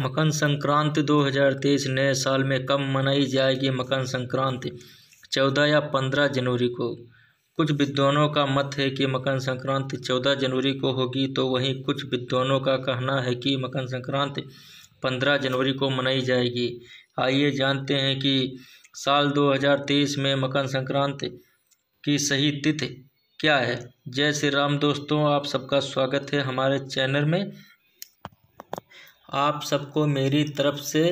मकर संक्रांति 2023 नए साल में कब मनाई जाएगी मकर संक्रांति 14 या 15 जनवरी को कुछ विद्वानों का मत है कि मकर संक्रांति 14 जनवरी को होगी तो वहीं कुछ विद्वानों का कहना है कि मकर संक्रांति 15 जनवरी को मनाई जाएगी आइए जानते हैं कि साल 2023 में मकर संक्रांति की सही तिथि क्या है जय श्री राम दोस्तों आप सबका स्वागत है हमारे चैनल में आप सबको मेरी तरफ से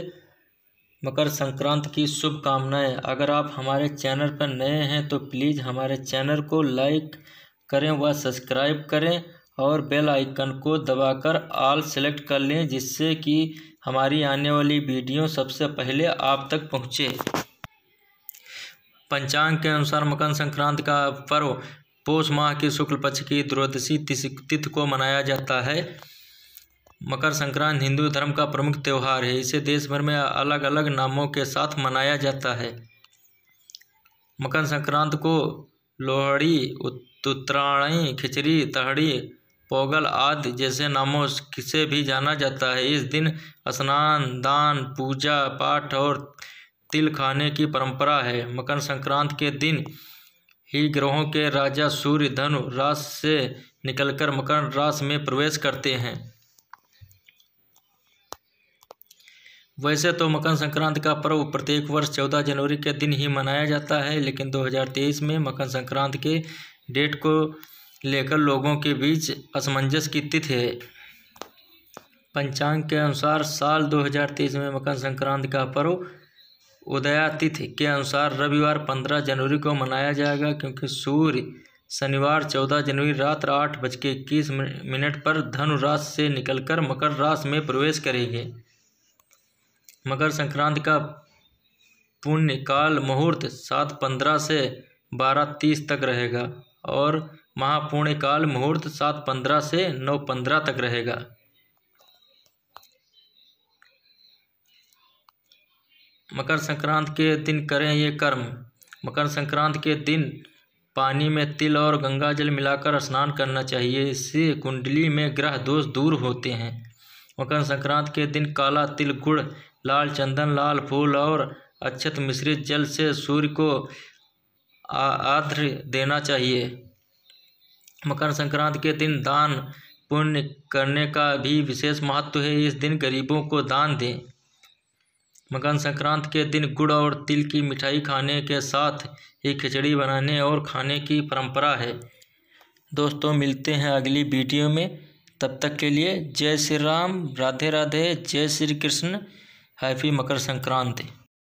मकर संक्रांत की शुभकामनाएं अगर आप हमारे चैनल पर नए हैं तो प्लीज़ हमारे चैनल को लाइक करें व सब्सक्राइब करें और बेल आइकन को दबाकर ऑल सेलेक्ट कर लें जिससे कि हमारी आने वाली वीडियो सबसे पहले आप तक पहुँचे पंचांग के अनुसार मकर संक्रांति का पर्व पोष माह की शुक्ल पक्ष की द्रोदशी तिथि को मनाया जाता है मकर संक्रांति हिंदू धर्म का प्रमुख त्यौहार है इसे देश भर में अलग अलग नामों के साथ मनाया जाता है मकर संक्रांति को लोहड़ी उत्तरायणी खिचड़ी तहड़ी पोगल आदि जैसे नामों से भी जाना जाता है इस दिन स्नान दान पूजा पाठ और तिल खाने की परंपरा है मकर संक्रांति के दिन ही ग्रहों के राजा सूर्य धनु रास से निकलकर मकर रास में प्रवेश करते हैं वैसे तो मकर संक्रांति का पर्व प्रत्येक वर्ष 14 जनवरी के दिन ही मनाया जाता है लेकिन 2023 में मकर संक्रांति के डेट को लेकर लोगों के बीच असमंजस की तिथि है पंचांग के अनुसार साल 2023 में मकर संक्रांति का पर्व उदयातिथि के अनुसार रविवार 15 जनवरी को मनाया जाएगा क्योंकि सूर्य शनिवार 14 जनवरी रात आठ बज के इक्कीस मिनट पर धनु राशि से निकलकर मकर राशि में प्रवेश करेंगे मकर संक्रांति का पुण्यकाल मुहूर्त सात पंद्रह से बारह तीस तक रहेगा और महापुण्यकाल मुहूर्त सात पंद्रह से नौ पंद्रह तक रहेगा मकर संक्रांति के दिन करें ये कर्म मकर संक्रांति के दिन पानी में तिल और गंगा जल मिलाकर स्नान करना चाहिए इससे कुंडली में ग्रह दोष दूर होते हैं मकर संक्रांति के दिन काला तिल गुड़ लाल चंदन लाल फूल और अक्षत मिश्रित जल से सूर्य को आर्द्र देना चाहिए मकर संक्रांति के दिन दान पुण्य करने का भी विशेष महत्व है इस दिन गरीबों को दान दें मकर संक्रांति के दिन गुड़ और तिल की मिठाई खाने के साथ ही खिचड़ी बनाने और खाने की परंपरा है दोस्तों मिलते हैं अगली वीडियो में तब तक के लिए जय श्री राम राधे राधे जय श्री कृष्ण हैप्पी मकर संक्रांति